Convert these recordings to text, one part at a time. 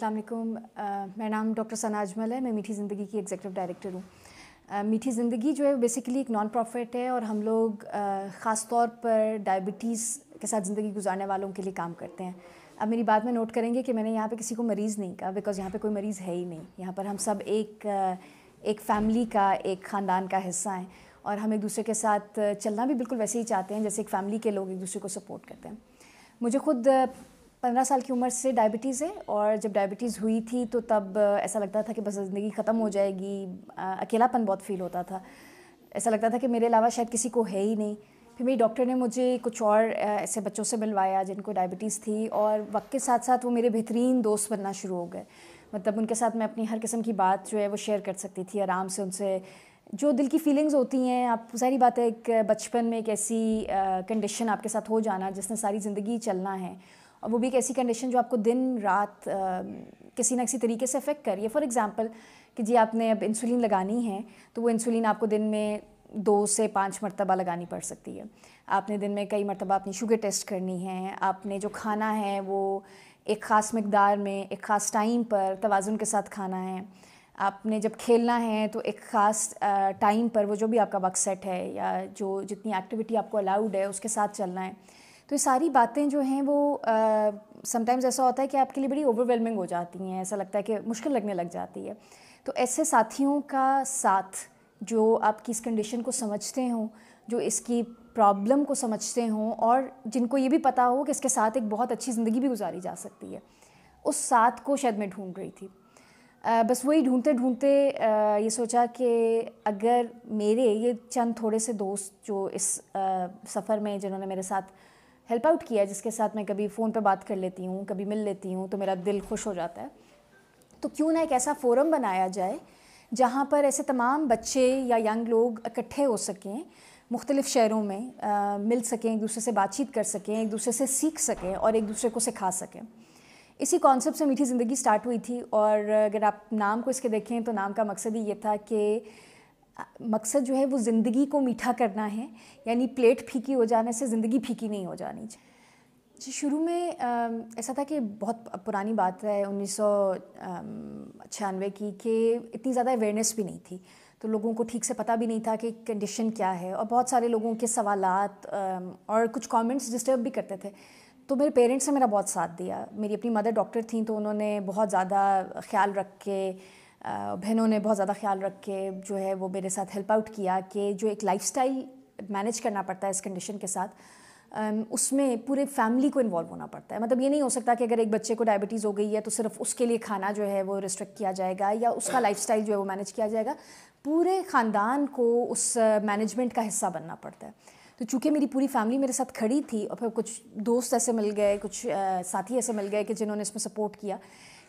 अस्सलाम वालेकुम मेरा नाम डॉक्टर सना अजमल है मैं मीठी ज़िंदगी की एग्जीक्यूटिव डायरेक्टर हूँ मीठी ज़िंदगी जो है बेसिकली एक नॉन प्रॉफिट है और हम लोग ख़ास तौर पर डायबिटीज़ के साथ ज़िंदगी गुजारने वालों के लिए काम करते हैं अब मेरी बात में नोट करेंगे कि मैंने यहाँ पे किसी को मरीज़ नहीं कहा बिकॉज़ यहाँ पे कोई मरीज़ है ही नहीं यहाँ पर हम सब एक एक फैमिली का एक ख़ानदान का हिस्सा हैं और हम एक दूसरे के साथ चलना भी बिल्कुल वैसे ही चाहते हैं जैसे एक फैमिली के लोग एक दूसरे को सपोर्ट करते हैं मुझे खुद पंद्रह साल की उम्र से डायबिटीज़ है और जब डायबिटीज़ हुई थी तो तब ऐसा लगता था कि बस ज़िंदगी ख़त्म हो जाएगी अकेलापन बहुत फील होता था ऐसा लगता था कि मेरे अलावा शायद किसी को है ही नहीं फिर मेरी डॉक्टर ने मुझे कुछ और ऐसे बच्चों से मिलवाया जिनको डायबिटीज़ थी और वक्त के साथ साथ वो मेरे बेहतरीन दोस्त बनना शुरू हो गए मतलब उनके साथ मैं अपनी हर किस्म की बात जो है वो शेयर कर सकती थी आराम से उनसे जो दिल की फीलिंग्स होती हैं आप सारी बात है एक बचपन में एक ऐसी कंडीशन आपके साथ हो जाना जिसने सारी ज़िंदगी चलना है और वो भी एक ऐसी कंडीशन जो आपको दिन रात किसी ना किसी तरीके से अफेक्ट कर रही है फॉर एग्ज़ाम्पल कि जी आपने अब इंसुलिन लगानी है तो वो इंसुलिन आपको दिन में दो से पाँच मरतबा लगानी पड़ सकती है आपने दिन में कई मरतबा अपनी शुगर टेस्ट करनी है आपने जो खाना है वो एक ख़ास मकदार में एक ख़ास टाइम पर तोज़ुन के साथ खाना है आपने जब खेलना है तो एक ख़ास टाइम पर वो जो भी आपका वक्त सेट है या जो जितनी एक्टिविटी आपको अलाउड है उसके साथ चलना है तो ये सारी बातें जो हैं वो समटाइम्स ऐसा होता है कि आपके लिए बड़ी ओवरवेलमिंग हो जाती हैं ऐसा लगता है कि मुश्किल लगने लग जाती है तो ऐसे साथियों का साथ जो आपकी इस कंडीशन को समझते हों जो इसकी प्रॉब्लम को समझते हों और जिनको ये भी पता हो कि इसके साथ एक बहुत अच्छी ज़िंदगी भी गुजारी जा सकती है उस साथ को शायद मैं ढूंढ रही थी आ, बस वही ढूंढते ढूंढते ये सोचा कि अगर मेरे ये चंद थोड़े से दोस्त जो इस सफ़र में जिन्होंने मेरे साथ हेल्प आउट किया है जिसके साथ मैं कभी फ़ोन पे बात कर लेती हूँ कभी मिल लेती हूँ तो मेरा दिल खुश हो जाता है तो क्यों ना एक ऐसा फोरम बनाया जाए जहाँ पर ऐसे तमाम बच्चे या यंग लोग इकट्ठे हो सकें मुख्तलिफ़ शहरों में आ, मिल सकें एक दूसरे से बातचीत कर सकें एक दूसरे से सीख सकें और एक दूसरे को सिखा सकें इसी कॉन्सेप्ट से मीठी ज़िंदगी स्टार्ट हुई थी और अगर आप नाम को इसके देखें तो नाम का मकसद ही ये था कि मकसद जो है वो ज़िंदगी को मीठा करना है यानी प्लेट फीकी हो जाने से ज़िंदगी फीकी नहीं हो जानी चाहिए जी शुरू में ऐसा था कि बहुत पुरानी बात है उन्नीस की कि इतनी ज़्यादा अवेयरनेस भी नहीं थी तो लोगों को ठीक से पता भी नहीं था कि कंडीशन क्या है और बहुत सारे लोगों के सवालत और कुछ कमेंट्स डिस्टर्ब भी करते थे तो मेरे पेरेंट्स ने मेरा बहुत साथ दिया मेरी अपनी मदर डॉक्टर थी तो उन्होंने बहुत ज़्यादा ख्याल रख के बहनों ने बहुत ज़्यादा ख्याल रख के जो है वो मेरे साथ हेल्प आउट किया कि जो एक लाइफ मैनेज करना पड़ता है इस कंडीशन के साथ उसमें पूरे फैमिली को इन्वॉल्व होना पड़ता है मतलब ये नहीं हो सकता कि अगर एक बच्चे को डायबिटीज़ हो गई है तो सिर्फ उसके लिए खाना जो है वो रिस्ट्रिक्ट किया जाएगा या उसका लाइफस्टाइल जो है वो मैनेज किया जाएगा पूरे ख़ानदान को उस मैनेजमेंट का हिस्सा बनना पड़ता है तो चूँकि मेरी पूरी फैमिली मेरे साथ खड़ी थी और फिर कुछ दोस्त ऐसे मिल गए कुछ साथी ऐसे मिल गए कि जिन्होंने इसमें सपोर्ट किया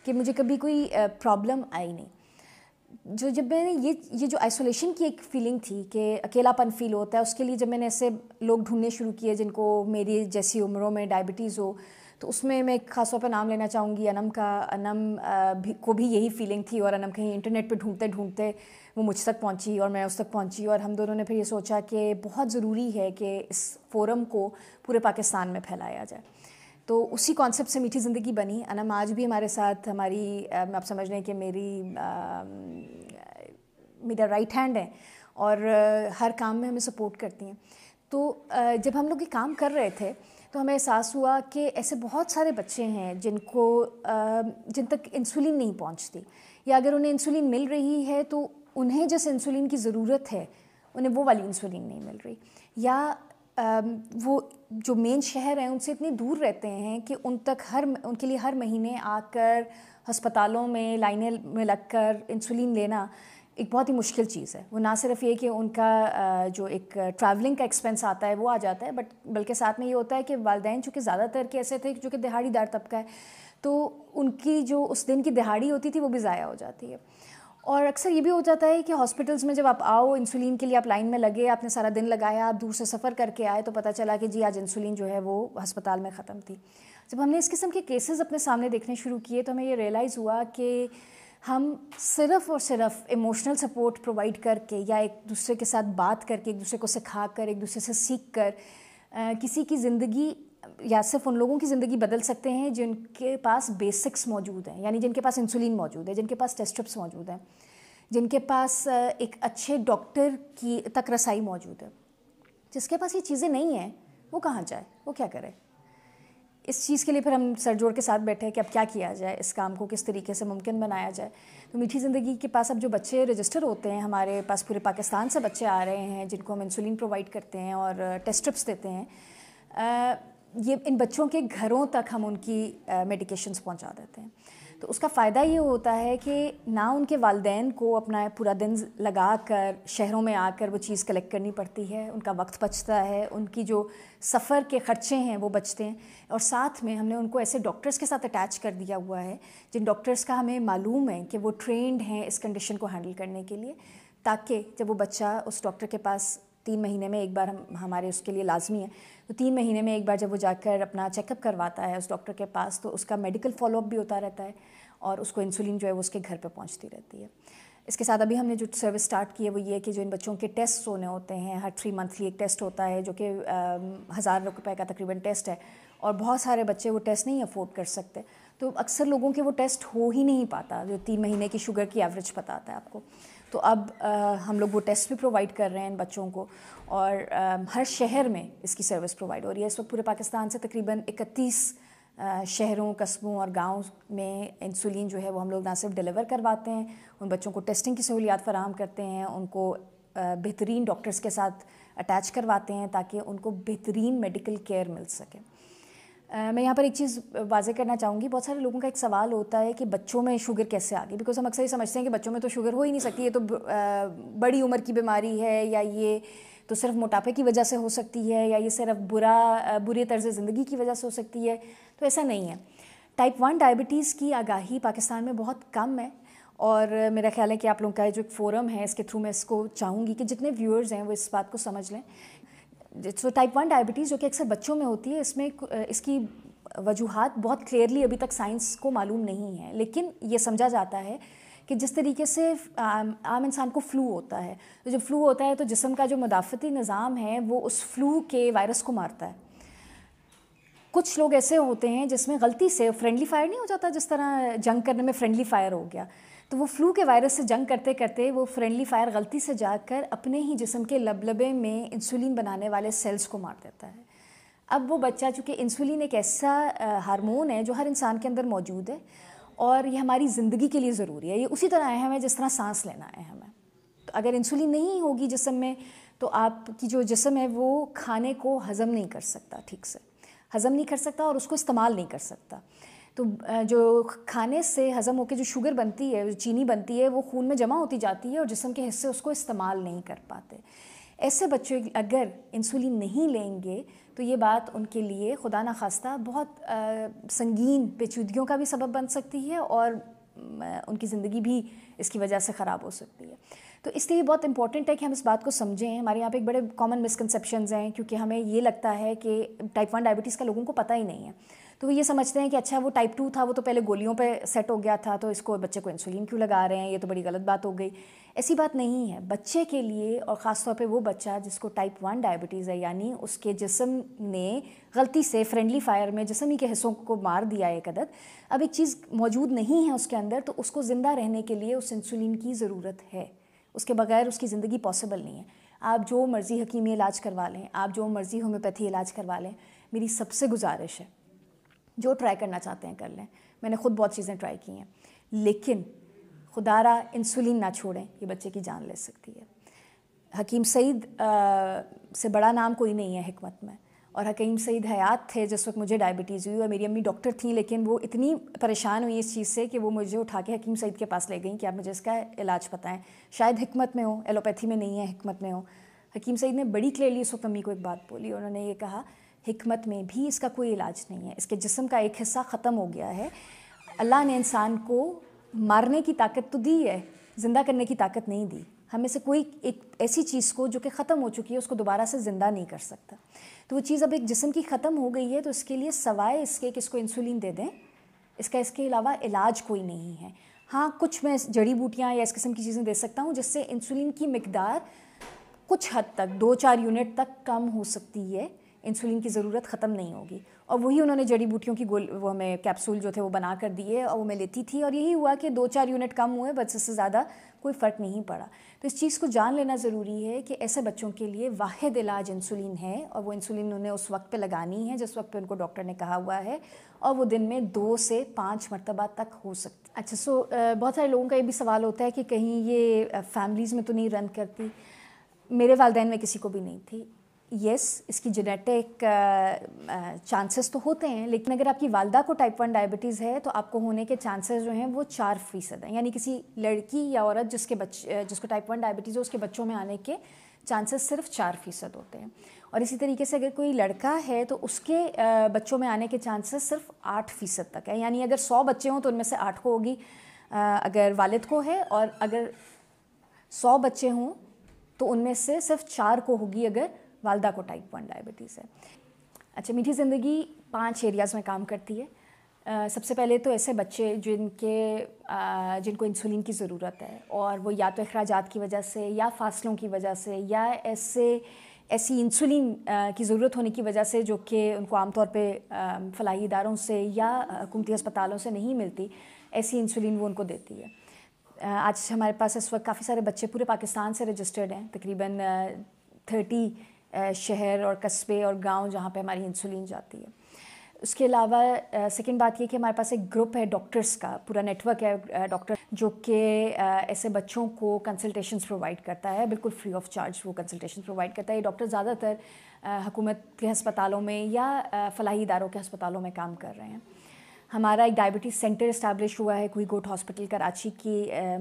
कि मुझे कभी कोई प्रॉब्लम आई नहीं जो जब मैंने ये ये जो आइसोलेशन की एक फीलिंग थी कि अकेलापन फील होता है उसके लिए जब मैंने ऐसे लोग ढूंढने शुरू किए जिनको मेरी जैसी उम्रों में डायबिटीज़ हो तो उसमें मैं खास तौर पर नाम लेना चाहूँगी अनम का अनम भी, को भी यही फीलिंग थी और अनम कहीं इंटरनेट पे ढूंढते ढूंढते वो मुझ तक पहुँची और मैं उस तक पहुँची और हम दोनों ने फिर ये सोचा कि बहुत ज़रूरी है कि इस फोरम को पूरे पाकिस्तान में फैलाया जाए तो उसी कॉन्सेप्ट से मीठी ज़िंदगी बनी अनम आज भी हमारे साथ हमारी आप समझ रहे हैं कि मेरी आ, मेरा राइट हैंड है और हर काम में हमें सपोर्ट करती हैं तो जब हम लोग ये काम कर रहे थे तो हमें एहसास हुआ कि ऐसे बहुत सारे बच्चे हैं जिनको जिन तक इंसुलिन नहीं पहुंचती या अगर उन्हें इंसुलिन मिल रही है तो उन्हें जिस इंसुलिन की ज़रूरत है उन्हें वो वाली इंसुलिन नहीं मिल रही या वो जो मेन शहर हैं उनसे इतनी दूर रहते हैं कि उन तक हर उनके लिए हर महीने आकर हस्पतालों में लाइनें में लगकर इंसुलिन लेना एक बहुत ही मुश्किल चीज़ है वो ना सिर्फ ये कि उनका जो एक ट्रैवलिंग का एक्सपेंस आता है वो आ जाता है बट बल्कि साथ में ये होता है कि वालदे चूँकि ज़्यादातर के ऐसे थे जो कि दिहाड़ीदार तबका है तो उनकी जो उस दिन की दिहाड़ी होती थी वो भी ज़ाया हो जाती है और अक्सर ये भी हो जाता है कि हॉस्पिटल्स में जब आप आओ इंसुलिन के लिए आप लाइन में लगे आपने सारा दिन लगाया आप दूर से सफ़र करके आए तो पता चला कि जी आज इंसुलिन जो है वो अस्पताल में ख़त्म थी जब हमने इस किस्म के केसेस अपने सामने देखने शुरू किए तो हमें ये रियलाइज़ हुआ कि हम सिर्फ और सिर्फ इमोशनल सपोर्ट प्रोवाइड करके या एक दूसरे के साथ बात करके एक दूसरे को सिखा कर एक दूसरे से सीख कर किसी की ज़िंदगी या सिर्फ उन लोगों की ज़िंदगी बदल सकते हैं जिनके पास बेसिक्स मौजूद हैं यानी जिनके पास इंसुलिन मौजूद है जिनके पास टेस्ट्रिप्स मौजूद हैं जिनके पास एक अच्छे डॉक्टर की तक रसाई मौजूद है जिसके पास ये चीज़ें नहीं हैं वो कहाँ जाए वो क्या करे इस चीज़ के लिए फिर हम सर जोड़ के साथ बैठे हैं कि अब क्या किया जाए इस काम को किस तरीके से मुमकिन बनाया जाए तो मीठी ज़िंदगी के पास अब जो बच्चे रजिस्टर होते हैं हमारे पास पूरे पाकिस्तान से बच्चे आ रहे हैं जिनको हम इंसुलिन प्रोवाइड करते हैं और टेस्ट्रिप्स देते हैं ये इन बच्चों के घरों तक हम उनकी मेडिकेशंस पहुंचा देते हैं तो उसका फ़ायदा ये होता है कि ना उनके वालदे को अपना पूरा दिन लगा कर शहरों में आकर वो चीज़ कलेक्ट करनी पड़ती है उनका वक्त बचता है उनकी जो सफ़र के ख़र्चे हैं वो बचते हैं और साथ में हमने उनको ऐसे डॉक्टर्स के साथ अटैच कर दिया हुआ है जिन डॉक्टर्स का हमें मालूम है कि वो ट्रेंड हैं इस कंडीशन को हैंडल करने के लिए ताकि जब वो बच्चा उस डॉक्टर के पास तीन महीने में एक बार हम हमारे उसके लिए लाजमी है तो तीन महीने में एक बार जब वो जाकर अपना चेकअप करवाता है उस डॉक्टर के पास तो उसका मेडिकल फॉलोअप भी होता रहता है और उसको इंसुलिन जो है वो उसके घर पर पहुँचती रहती है इसके साथ अभी हमने जो सर्विस स्टार्ट की है वो ये है कि जो इन बच्चों के टेस्ट होने होते हैं हर थ्री मंथली एक टेस्ट होता है जो कि हज़ार रुपये का तकरीबन टेस्ट है और बहुत सारे बच्चे वो टेस्ट नहीं अफोर्ड कर सकते तो अक्सर लोगों के वो टेस्ट हो ही नहीं पाता जो तीन महीने की शुगर की एवरेज बताता है आपको तो अब आ, हम लोग वो टेस्ट भी प्रोवाइड कर रहे हैं इन बच्चों को और आ, हर शहर में इसकी सर्विस प्रोवाइड हो रही है इस वक्त पूरे पाकिस्तान से तकरीबन इकतीस शहरों कस्बों और गाँव में इंसुलिन जो है वो हम लोग ना सिर्फ डिलीवर करवाते हैं उन बच्चों को टेस्टिंग की सहूलियात फराहम करते हैं उनको बेहतरीन डॉक्टर्स के साथ अटैच करवाते हैं ताकि उनको बेहतरीन मेडिकल केयर मिल सके मैं यहाँ पर एक चीज़ वाजे करना चाहूँगी बहुत सारे लोगों का एक सवाल होता है कि बच्चों में शुगर कैसे आ गई बिकॉज हम अक्सर ये समझते हैं कि बच्चों में तो शुगर हो ही नहीं सकती ये तो बड़ी उम्र की बीमारी है या ये तो सिर्फ मोटापे की वजह से हो सकती है या ये सिर्फ बुरा बुरे तर्ज ज़िंदगी की वजह से हो सकती है तो ऐसा नहीं है टाइप वन डायबिटीज़ की आगाही पाकिस्तान में बहुत कम है और मेरा ख्याल है कि आप लोगों का जो एक फ़ोरम है इसके थ्रू मैं इसको चाहूँगी कि जितने व्यूअर्स हैं वो इस बात को समझ लें सो टाइप वन डायबिटीज़ जो कि अक्सर बच्चों में होती है इसमें इसकी वजूहत बहुत क्लियरली अभी तक साइंस को मालूम नहीं है लेकिन ये समझा जाता है कि जिस तरीके से आम, आम इंसान को फ्लू होता है तो जब फ्लू होता है तो जिसम का जो मुदाफ़ती निज़ाम है वो उस फ्लू के वायरस को मारता है कुछ लोग ऐसे होते हैं जिसमें गलती से फ्रेंडली फायर नहीं हो जाता जिस तरह जंग करने में फ्रेंडली फायर हो गया तो वो फ्लू के वायरस से जंग करते करते वो फ्रेंडली फायर गलती से जाकर अपने ही जिसम के लबलबे में इंसुलिन बनाने वाले सेल्स को मार देता है अब वो बच्चा चूँकि इंसुलिन एक ऐसा हार्मोन है जो हर इंसान के अंदर मौजूद है और ये हमारी ज़िंदगी के लिए ज़रूरी है ये उसी तरह अहम है जिस तरह सांस लेना है हमें तो अगर इंसुलिन नहीं होगी जिसम में तो आपकी जो जिसम है वो खाने को हज़म नहीं कर सकता ठीक से हज़म नहीं कर सकता और उसको इस्तेमाल नहीं कर सकता तो जो खाने से हज़म होकर जो शुगर बनती है जो चीनी बनती है वो खून में जमा होती जाती है और जिसम के हिस्से उसको इस्तेमाल नहीं कर पाते ऐसे बच्चे अगर इंसुलिन नहीं लेंगे तो ये बात उनके लिए खुदा न खास्ता बहुत संगीन पेचीदगियों का भी सबब बन सकती है और उनकी ज़िंदगी भी इसकी वजह से ख़राब हो सकती है तो इसलिए बहुत इंपॉर्टेंट है कि हम इस बात को समझें हमारे यहाँ पे एक बड़े कॉमन मिसकनसेप्शन हैं क्योंकि हमें ये लगता है कि टाइप वन डायबिटीज़ का लोगों को पता ही नहीं है तो ये समझते हैं कि अच्छा वो टाइप टू था वो तो पहले गोलियों पर सेट हो गया था तो इसको बच्चे को इंसुलिन क्यों लगा रहे हैं ये तो बड़ी गलत बात हो गई ऐसी बात नहीं है बच्चे के लिए और ख़ासतौर पर वो बच्चा जिसको टाइप वन डायबिटीज़ है यानी उसके जिसम ने गलती से फ्रेंडली फायर में जिसम ही के हिस्सों को मार दिया है कदर अब एक चीज़ मौजूद नहीं है उसके अंदर तो उसको ज़िंदा रहने के लिए उस इंसुलिन की ज़रूरत है उसके बगैर उसकी ज़िंदगी पॉसिबल नहीं है आप जो मर्ज़ी हकीमी इलाज करवा लें आप जो मर्ज़ी होम्योपैथी इलाज करवा लें मेरी सबसे गुजारिश है जो ट्राई करना चाहते हैं कर लें मैंने खुद बहुत चीज़ें ट्राई की हैं लेकिन खुदारा इंसुलिन ना छोड़ें ये बच्चे की जान ले सकती है हकीम सईद से बड़ा नाम कोई नहीं है हमत में और हकीम सईद हयात थे जिस वक्त मुझे डायबिटीज़ हुई और मेरी अम्मी डॉक्टर थी लेकिन वो इतनी परेशान हुई इस चीज़ से कि वो मुझे उठा के हकीम सईद के पास ले गई कि आप मुझे इसका इलाज बताएं शायद हमत में हो एलोपैथी में नहीं है हमत में हो हकीम सईद ने बड़ी क्लियरली उस वक्त अम्मी को एक बात बोली उन्होंने ये कहा हमत में भी इसका कोई इलाज नहीं है इसके जिसम का एक हिस्सा ख़त्म हो गया है अल्लाह ने इंसान को मारने की ताकत तो दी है ज़िंदा करने की ताकत नहीं दी हमें से कोई एक ऐसी चीज़ को जो कि ख़त्म हो चुकी है उसको दोबारा से ज़िंदा नहीं कर सकता तो वो चीज़ अब एक जिसम की ख़त्म हो गई है तो इसके लिए सवाए इसके कि इसको इंसुलिन दे दें इसका इसके अलावा इलाज कोई नहीं है हाँ कुछ मैं जड़ी बूटियाँ या इस किस्म की चीज़ें दे सकता हूँ जिससे इंसुलिन की मकदार कुछ हद तक दो चार यूनिट तक कम हो सकती है इंसुलिन की ज़रूरत ख़त्म नहीं होगी और वही उन्होंने जड़ी बूटियों की गोल वो हमें कैप्सूल जो थे वो बना कर दिए और वो मैं लेती थी और यही हुआ कि दो चार यूनिट कम हुए बस इससे ज़्यादा कोई फ़र्क नहीं पड़ा तो इस चीज़ को जान लेना ज़रूरी है कि ऐसे बच्चों के लिए वाद इलाज इंसुलिन है और वो इंसुलिन उन्हें उस वक्त पर लगानी है जिस वक्त पर उनको डॉक्टर ने कहा हुआ है और वो दिन में दो से पाँच मरतबा तक हो सकती अच्छा सो बहुत सारे लोगों का ये भी सवाल होता है कि कहीं ये फैमिलीज़ में तो नहीं रन करती मेरे वालदेन में किसी को भी नहीं थी येस इसकी जेनेटिक चांसेस uh, uh, तो होते हैं लेकिन अगर आपकी वालदा को टाइप वन डायबिटीज़ है तो आपको होने के चांसेस जो हैं वो चार फ़ीसद हैं यानी किसी लड़की या औरत जिसके बच्चे uh, जिसको टाइप वन डायबिटीज़ है उसके बच्चों में आने के चांसेस सिर्फ चार फ़ीसद होते हैं और इसी तरीके से अगर कोई लड़का है तो उसके बच्चों में आने के चांसेस सिर्फ आठ फ़ीसद तक है यानी अगर सौ बच्चे हों तो उनमें से आठ को होगी अगर वालिद को है और अगर सौ बच्चे हों तो उनमें से सिर्फ चार को होगी अगर वालदा को टाइप वन डायबिटीज़ है अच्छा मीठी ज़िंदगी पांच एरियाज़ में काम करती है आ, सबसे पहले तो ऐसे बच्चे जिनके आ, जिनको इंसुलिन की ज़रूरत है और वो या तो अखराज की वजह से या फासलों की वजह से या ऐसे ऐसी इंसुलिन की ज़रूरत होने की वजह से जो कि उनको आमतौर पे फलाही इदारों से या हुकूमती अस्पतालों से नहीं मिलती ऐसी इंसुलिन वो उनको देती है आज हमारे पास इस वक्त काफ़ी सारे बच्चे पूरे पाकिस्तान से रजिस्टर्ड हैं तकरीबन थर्टी शहर और कस्बे और गांव जहाँ पे हमारी इंसुलिन जाती है उसके अलावा सेकेंड बात ये कि हमारे पास एक ग्रुप है डॉक्टर्स का पूरा नेटवर्क है डॉक्टर जो कि ऐसे बच्चों को कंसल्टेशन प्रोवाइड करता है बिल्कुल फ्री ऑफ चार्ज वो कंसल्टेशन प्रोवाइड करता है ये डॉक्टर ज़्यादातर हुकूमत के अस्पतालों में या फलाही इदारों के अस्पतालों में काम कर रहे हैं हमारा एक डायबिटीज़ सेंटर इस्टेब्लिश हुआ है कोई गोट हॉस्पिटल कराची की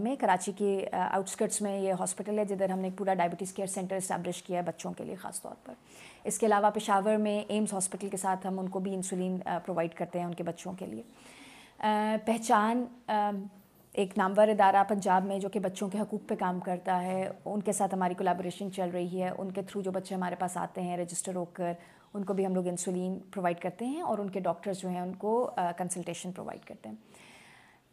में कराची के आउटस्कर्ट्स में ये हॉस्पिटल है जिधर हमने पूरा डायबिटीज़ केयर सेंटर इस्टेब्लिश किया है बच्चों के लिए ख़ास तौर पर इसके अलावा पेशावर में एम्स हॉस्पिटल के साथ हम उनको भी इंसुलिन प्रोवाइड करते हैं उनके बच्चों के लिए पहचान एक नामवर इदारा पंजाब में जो कि बच्चों के हकूक़ पे काम करता है उनके साथ हमारी कोलाब्रेशन चल रही है उनके थ्रू जो बच्चे हमारे पास आते हैं रजिस्टर होकर उनको भी हम लोग इंसुलिन प्रोवाइड करते हैं और उनके डॉक्टर्स जो हैं उनको कंसल्टेशन प्रोवाइड करते हैं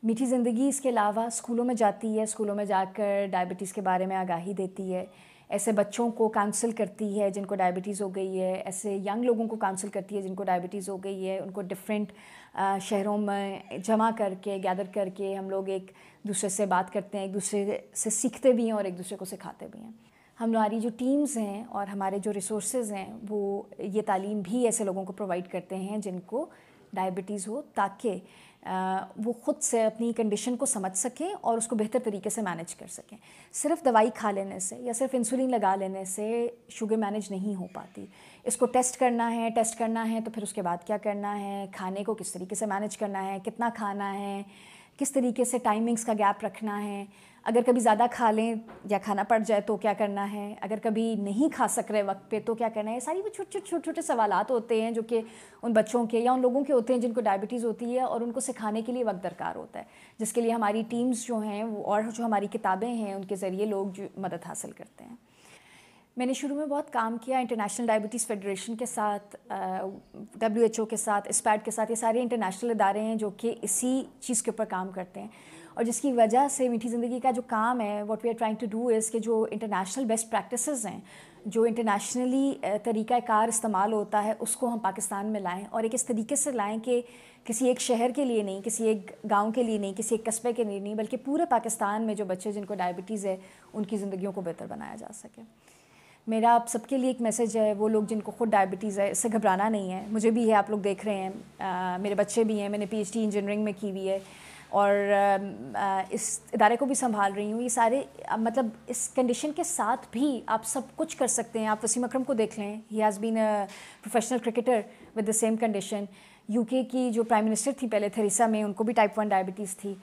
मीठी ज़िंदगी इसके अलावा स्कूलों में जाती है स्कूलों में जाकर डायबिटीज़ के बारे में आगाही देती है ऐसे बच्चों को काउंसिल करती है जिनको डायबिटीज़ हो गई है ऐसे यंग लोगों को काउंसिल करती है जिनको डायबिटीज़ हो गई है उनको डिफरेंट शहरों में जमा करके गैदर करके हम लोग एक दूसरे से बात करते हैं एक दूसरे से सीखते भी हैं और एक दूसरे को सिखाते भी हैं हमारी जो टीम्स हैं और हमारे जो रिसोर्स हैं वो ये तालीम भी ऐसे लोगों को प्रोवाइड करते हैं जिनको डायबिटीज़ हो ताकि वो ख़ुद से अपनी कंडीशन को समझ सकें और उसको बेहतर तरीके से मैनेज कर सकें सिर्फ दवाई खा लेने से या सिर्फ इंसुलिन लगा लेने से शुगर मैनेज नहीं हो पाती इसको टेस्ट करना है टेस्ट करना है तो फिर उसके बाद क्या करना है खाने को किस तरीके से मैनेज करना है कितना खाना है किस तरीके से टाइमिंग्स का गैप रखना है अगर कभी ज़्यादा खा लें या खाना पड़ जाए तो क्या करना है अगर कभी नहीं खा सक रहे वक्त पे तो क्या करना है सारी वो छोटे छोटे छोटे छोटे सवाल होते हैं जो कि उन बच्चों के या उन लोगों के होते हैं जिनको डायबिटीज़ होती है और उनको सिखाने के लिए वक्त दरकार होता है जिसके लिए हमारी टीम्स जो हैं और जो हमारी किताबें हैं उनके ज़रिए लोग जो मदद हासिल करते हैं मैंने शुरू में बहुत काम किया इंटरनेशनल डायबिटीज़ फेडरेशन के साथ डब्ल्यू एच ओ के साथ इस्पैड के साथ ये सारे इंटरनेशनल इदारे हैं जो कि इसी चीज़ के ऊपर काम करते हैं और जिसकी वजह से मीठी ज़िंदगी का जो काम है what we are trying to do is के जो इंटरनेशनल बेस्ट प्रैक्टिस हैं जो इंटरनेशनली तरीक़ाकार इस्तेमाल होता है उसको हम पाकिस्तान में लाएं और एक इस तरीके से लाएं कि किसी एक शहर के लिए नहीं किसी एक गांव के लिए नहीं किसी एक कस्बे के लिए नहीं बल्कि पूरे पाकिस्तान में जो बच्चे जिनको डायबिटीज़ है उनकी ज़िंदगियों को बेहतर बनाया जा सके मेरा आप सबके लिए एक मैसेज है वो लोग जिनको खुद डायबिटीज़ है इससे घबराना नहीं है मुझे भी है आप लोग देख रहे हैं आ, मेरे बच्चे भी हैं मैंने पी इंजीनियरिंग में की हुई है और इस इदारे को भी संभाल रही हूँ ये सारे मतलब इस कंडीशन के साथ भी आप सब कुछ कर सकते हैं आप वसीम अक्रम को देख लें he has been a professional cricketer with the same condition UK की जो प्राइम मिनिस्टर थी पहले थेरेसा में उनको भी टाइप वन डायबिटीज़ थी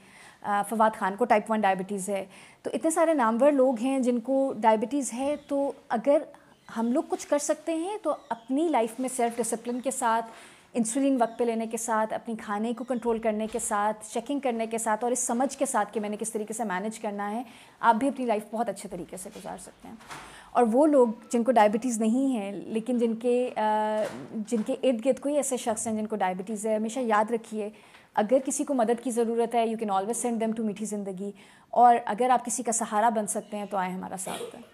फवाद खान को टाइप वन डायबिटीज़ है तो इतने सारे नामवर लोग हैं जिनको डायबिटीज़ है तो अगर हम लोग कुछ कर सकते हैं तो अपनी लाइफ में सेल्फ डिसिप्लिन के साथ इंसुलिन वक्त पे लेने के साथ अपनी खाने को कंट्रोल करने के साथ चेकिंग करने के साथ और इस समझ के साथ कि मैंने किस तरीके से मैनेज करना है आप भी अपनी लाइफ बहुत अच्छे तरीके से गुजार सकते हैं और वो लोग जिनको डायबिटीज़ नहीं है लेकिन जिनके जिनके इर्द गिर्द कोई ऐसे शख्स हैं जिनको डायबिटीज़ है हमेशा याद रखिए अगर किसी को मदद की ज़रूरत है you can always send them to मीठी ज़िंदगी और अगर आप किसी का सहारा बन सकते हैं तो आए हमारा साथ